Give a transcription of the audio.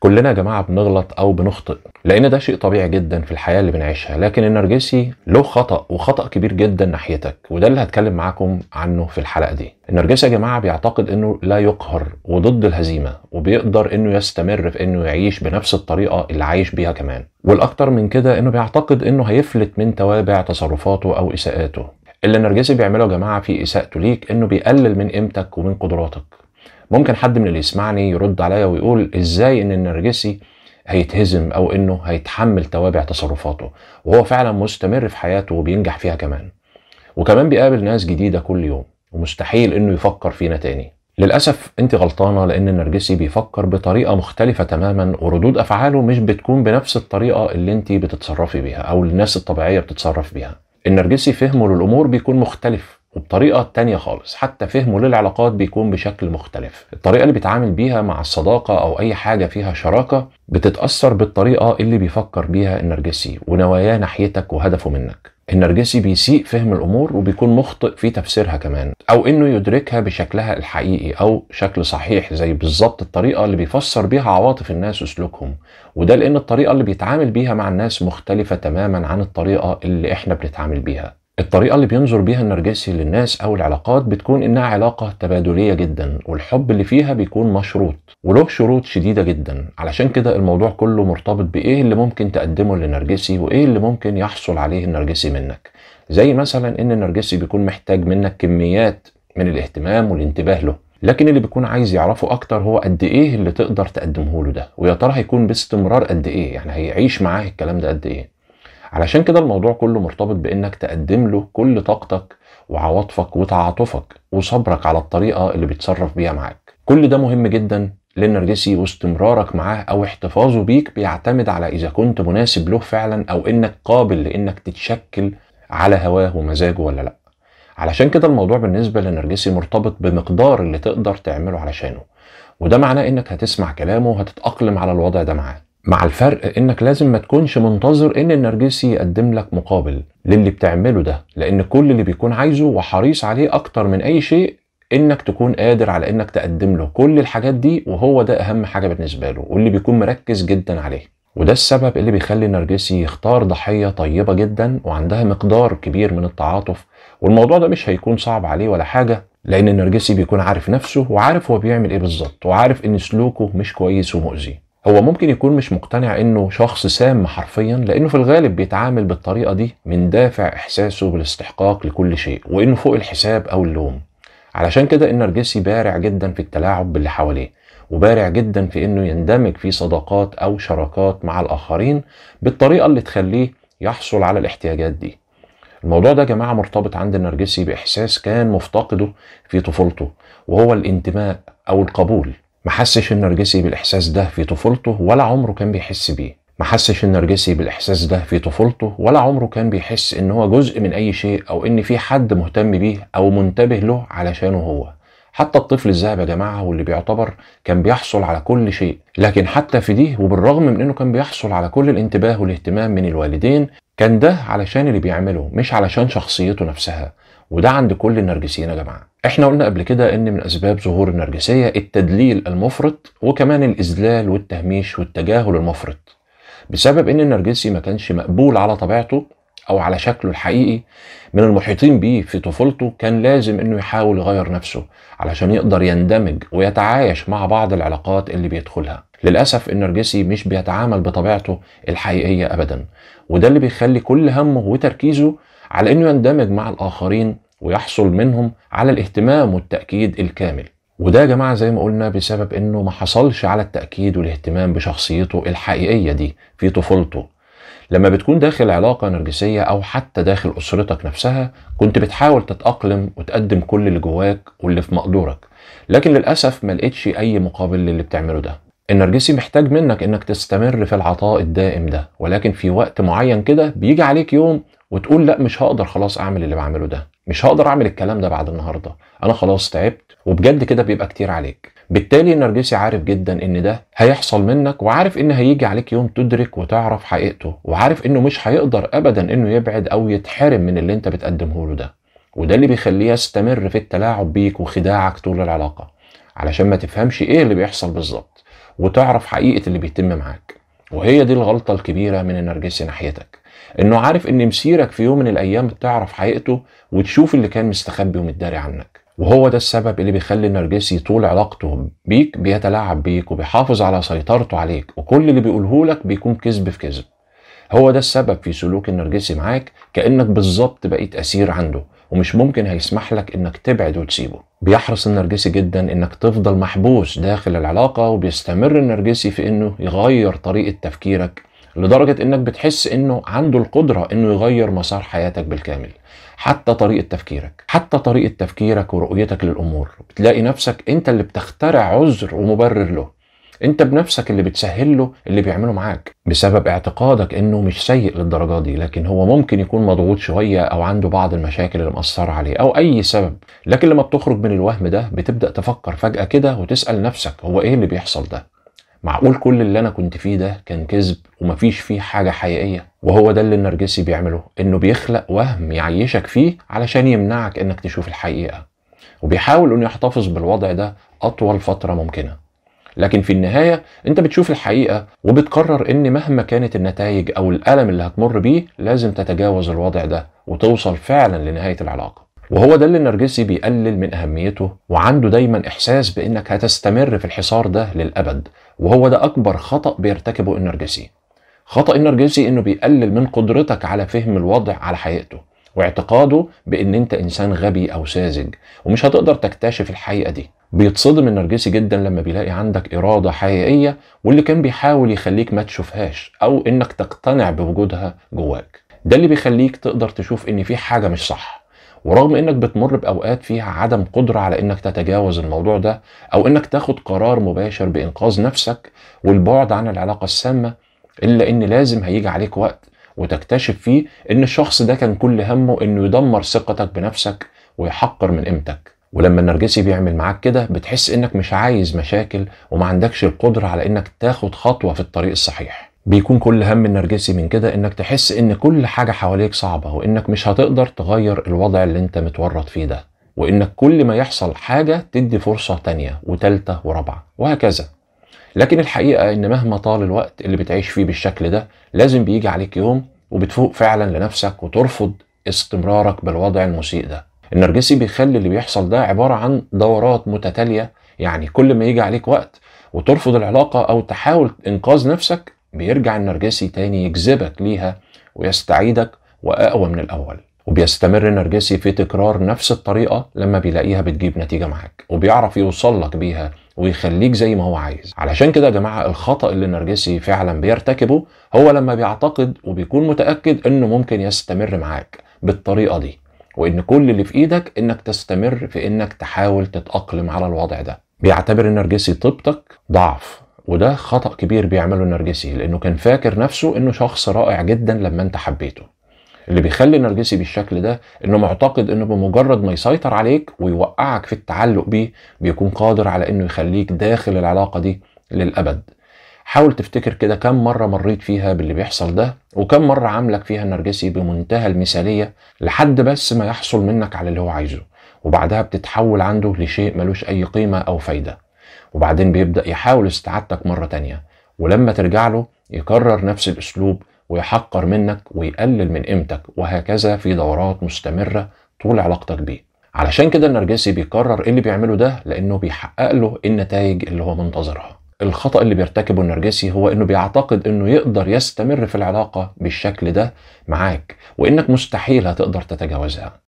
كلنا يا جماعه بنغلط او بنخطئ لان ده شيء طبيعي جدا في الحياه اللي بنعيشها لكن النرجسي له خطا وخطا كبير جدا ناحيتك وده اللي هتكلم معاكم عنه في الحلقه دي النرجسي يا جماعه بيعتقد انه لا يقهر وضد الهزيمه وبيقدر انه يستمر في انه يعيش بنفس الطريقه اللي عايش بيها كمان والاكتر من كده انه بيعتقد انه هيفلت من توابع تصرفاته او اساءاته اللي النرجسي بيعمله يا جماعه في اساءته ليك انه بيقلل من قيمتك ومن قدراتك ممكن حد من اللي يسمعني يرد عليا ويقول ازاي ان النرجسي هيتهزم او انه هيتحمل توابع تصرفاته وهو فعلا مستمر في حياته وبينجح فيها كمان وكمان بيقابل ناس جديده كل يوم ومستحيل انه يفكر فينا تاني للأسف أنت غلطانة لأن النرجسي بيفكر بطريقة مختلفة تماما وردود أفعاله مش بتكون بنفس الطريقة اللي أنت بتتصرفي بيها أو الناس الطبيعية بتتصرف بيها. النرجسي فهمه للأمور بيكون مختلف وبطريقه تانية خالص حتى فهمه للعلاقات بيكون بشكل مختلف الطريقه اللي بيتعامل بيها مع الصداقه او اي حاجه فيها شراكه بتتاثر بالطريقه اللي بيفكر بيها النرجسي ونواياه ناحيتك وهدفه منك النرجسي بيسيء فهم الامور وبيكون مخطئ في تفسيرها كمان او انه يدركها بشكلها الحقيقي او شكل صحيح زي بالظبط الطريقه اللي بيفسر بيها عواطف الناس وسلوكهم وده لان الطريقه اللي بيتعامل بيها مع الناس مختلفه تماما عن الطريقه اللي احنا بنتعامل بيها الطريقة اللي بينظر بيها النرجسي للناس أو العلاقات بتكون إنها علاقة تبادلية جدا والحب اللي فيها بيكون مشروط وله شروط شديدة جدا علشان كده الموضوع كله مرتبط بإيه اللي ممكن تقدمه للنرجسي وإيه اللي ممكن يحصل عليه النرجسي منك زي مثلا إن النرجسي بيكون محتاج منك كميات من الاهتمام والانتباه له لكن اللي بيكون عايز يعرفه اكتر هو قد ايه اللي تقدر تقدمه له ده ويا ترى هيكون باستمرار قد ايه يعني هيعيش معاه الكلام ده قد ايه علشان كده الموضوع كله مرتبط بانك تقدم له كل طاقتك وعواطفك وتعاطفك وصبرك على الطريقه اللي بيتصرف بيها معاك كل ده مهم جدا للنرجسي واستمرارك معاه او احتفاظه بيك بيعتمد على اذا كنت مناسب له فعلا او انك قابل لانك تتشكل على هواه ومزاجه ولا لا علشان كده الموضوع بالنسبة للنرجسي مرتبط بمقدار اللي تقدر تعمله علشانه وده معناه انك هتسمع كلامه وهتتأقلم على الوضع ده معاه مع الفرق انك لازم ما تكونش منتظر ان النرجسي يقدم لك مقابل للي بتعمله ده لان كل اللي بيكون عايزه وحريص عليه اكتر من اي شيء انك تكون قادر على انك تقدم له كل الحاجات دي وهو ده اهم حاجه بالنسبه له واللي بيكون مركز جدا عليه وده السبب اللي بيخلي النرجسي يختار ضحيه طيبه جدا وعندها مقدار كبير من التعاطف والموضوع ده مش هيكون صعب عليه ولا حاجه لان النرجسي بيكون عارف نفسه وعارف هو بيعمل ايه بالظبط وعارف ان سلوكه مش كويس ومؤذي هو ممكن يكون مش مقتنع انه شخص سام حرفيا لانه في الغالب بيتعامل بالطريقه دي من دافع احساسه بالاستحقاق لكل شيء وانه فوق الحساب او اللوم علشان كده النرجسي بارع جدا في التلاعب باللي حواليه وبارع جدا في انه يندمج في صداقات او شراكات مع الاخرين بالطريقه اللي تخليه يحصل على الاحتياجات دي الموضوع ده يا جماعه مرتبط عند النرجسي باحساس كان مفتقده في طفولته وهو الانتماء او القبول محسش النرجسي بالإحساس ده في طفولته ولا عمره كان بيحس بيه محسش النرجسي بالإحساس ده في طفولته ولا عمره كان بيحس إن هو جزء من أي شيء أو إن في حد مهتم بيه أو منتبه له علشانه هو حتى الطفل الذهب يا جماعة واللي بيعتبر كان بيحصل على كل شيء لكن حتى في دي وبالرغم من انه كان بيحصل على كل الانتباه والاهتمام من الوالدين كان ده علشان اللي بيعمله مش علشان شخصيته نفسها وده عند كل النرجسيين يا جماعه احنا قلنا قبل كده ان من اسباب ظهور النرجسيه التدليل المفرط وكمان الاذلال والتهميش والتجاهل المفرط بسبب ان النرجسي ما كانش مقبول على طبيعته او على شكله الحقيقي من المحيطين بيه في طفولته كان لازم انه يحاول يغير نفسه علشان يقدر يندمج ويتعايش مع بعض العلاقات اللي بيدخلها للاسف النرجسي مش بيتعامل بطبيعته الحقيقيه ابدا وده اللي بيخلي كل همه وتركيزه على انه يندمج مع الاخرين ويحصل منهم على الاهتمام والتاكيد الكامل وده يا جماعه زي ما قلنا بسبب انه ما حصلش على التاكيد والاهتمام بشخصيته الحقيقيه دي في طفولته لما بتكون داخل علاقه نرجسيه او حتى داخل اسرتك نفسها كنت بتحاول تتاقلم وتقدم كل اللي جواك واللي في مقدورك لكن للاسف ما لقيتش اي مقابل للي بتعمله ده النرجسي محتاج منك انك تستمر في العطاء الدائم ده ولكن في وقت معين كده بيجي عليك يوم وتقول لا مش هقدر خلاص اعمل اللي بعمله ده مش هقدر اعمل الكلام ده بعد النهارده انا خلاص تعبت وبجد كده بيبقى كتير عليك بالتالي النرجسي عارف جدا ان ده هيحصل منك وعارف ان هيجي عليك يوم تدرك وتعرف حقيقته وعارف انه مش هيقدر ابدا انه يبعد او يتحرم من اللي انت بتقدمه له ده وده اللي بيخليه يستمر في التلاعب بيك وخداعك طول العلاقه علشان ما تفهمش ايه اللي بيحصل بالظبط وتعرف حقيقه اللي بيتم معاك وهي دي الغلطه الكبيره من النرجسي ناحيتك انه عارف ان مسيرك في يوم من الايام بتعرف حقيقته وتشوف اللي كان مستخبي ومتداري عنك وهو ده السبب اللي بيخلي النرجسي طول علاقته بيك بيتلاعب بيك وبيحافظ على سيطرته عليك وكل اللي بيقوله لك بيكون كذب في كذب هو ده السبب في سلوك النرجسي معاك كانك بالظبط بقيت اسير عنده ومش ممكن هيسمح لك انك تبعد وتسيبه بيحرص النرجسي جدا انك تفضل محبوس داخل العلاقه وبيستمر النرجسي في انه يغير طريقه تفكيرك لدرجه انك بتحس انه عنده القدره انه يغير مسار حياتك بالكامل حتى طريقه تفكيرك حتى طريقه تفكيرك ورؤيتك للامور بتلاقي نفسك انت اللي بتخترع عذر ومبرر له انت بنفسك اللي بتسهل له اللي بيعمله معاك بسبب اعتقادك انه مش سيء للدرجه دي لكن هو ممكن يكون مضغوط شويه او عنده بعض المشاكل اللي مأثره عليه او اي سبب لكن لما بتخرج من الوهم ده بتبدأ تفكر فجأة كده وتسأل نفسك هو ايه اللي بيحصل ده معقول كل اللي انا كنت فيه ده كان كذب ومفيش فيه حاجه حقيقيه وهو ده اللي النرجسي بيعمله انه بيخلق وهم يعيشك فيه علشان يمنعك انك تشوف الحقيقه وبيحاول انه يحتفظ بالوضع ده اطول فتره ممكنه لكن في النهايه انت بتشوف الحقيقه وبتقرر ان مهما كانت النتائج او الالم اللي هتمر بيه لازم تتجاوز الوضع ده وتوصل فعلا لنهايه العلاقه وهو ده اللي النرجسي بيقلل من اهميته وعنده دايما احساس بانك هتستمر في الحصار ده للابد وهو ده أكبر خطأ بيرتكبه النرجسي خطأ النرجسي إنه بيقلل من قدرتك على فهم الوضع على حقيقته واعتقاده بإن أنت إنسان غبي أو ساذج ومش هتقدر تكتشف الحقيقة دي بيتصدم النرجسي جدا لما بيلاقي عندك إرادة حقيقية واللي كان بيحاول يخليك ما تشوفهاش أو إنك تقتنع بوجودها جواك ده اللي بيخليك تقدر تشوف إن في حاجة مش صح ورغم انك بتمر باوقات فيها عدم قدره على انك تتجاوز الموضوع ده او انك تاخد قرار مباشر بانقاذ نفسك والبعد عن العلاقه السامه الا ان لازم هيجي عليك وقت وتكتشف فيه ان الشخص ده كان كل همه انه يدمر ثقتك بنفسك ويحقر من قيمتك ولما النرجسي بيعمل معاك كده بتحس انك مش عايز مشاكل وما عندكش القدره على انك تاخد خطوه في الطريق الصحيح بيكون كل هم النرجسي من كده انك تحس ان كل حاجه حواليك صعبه وانك مش هتقدر تغير الوضع اللي انت متورط فيه ده وانك كل ما يحصل حاجه تدي فرصه تانية وتالتة ورابعه وهكذا لكن الحقيقه ان مهما طال الوقت اللي بتعيش فيه بالشكل ده لازم بيجي عليك يوم وبتفوق فعلا لنفسك وترفض استمرارك بالوضع المسيء ده النرجسي بيخلي اللي بيحصل ده عباره عن دورات متتاليه يعني كل ما يجي عليك وقت وترفض العلاقه او تحاول انقاذ نفسك بيرجع النرجسي تاني يجذبك ليها ويستعيدك وأقوى من الأول وبيستمر النرجسي في تكرار نفس الطريقة لما بيلاقيها بتجيب نتيجة معاك وبيعرف يوصل لك بيها ويخليك زي ما هو عايز علشان كده يا جماعة الخطأ اللي النرجسي فعلا بيرتكبه هو لما بيعتقد وبيكون متأكد انه ممكن يستمر معاك بالطريقة دي وان كل اللي في ايدك انك تستمر في انك تحاول تتأقلم على الوضع ده بيعتبر النرجسي طبتك ضعف وده خطأ كبير بيعمله النرجسي لأنه كان فاكر نفسه إنه شخص رائع جدا لما أنت حبيته اللي بيخلي النرجسي بالشكل ده إنه معتقد إنه بمجرد ما يسيطر عليك ويوقعك في التعلق بيه بيكون قادر على إنه يخليك داخل العلاقة دي للأبد حاول تفتكر كده كم مرة مريت فيها باللي بيحصل ده وكم مرة عاملك فيها النرجسي بمنتهى المثالية لحد بس ما يحصل منك على اللي هو عايزه وبعدها بتتحول عنده لشيء ملوش أي قيمة أو فايدة وبعدين بيبدا يحاول استعادتك مره تانية ولما ترجع له يكرر نفس الاسلوب ويحقر منك ويقلل من قيمتك وهكذا في دورات مستمره طول علاقتك بيه علشان كده النرجسي بيكرر إيه اللي بيعمله ده لانه بيحقق له النتائج اللي هو منتظرها الخطأ اللي بيرتكبه النرجسي هو انه بيعتقد انه يقدر يستمر في العلاقة بالشكل ده معاك وانك مستحيل هتقدر تتجاوزها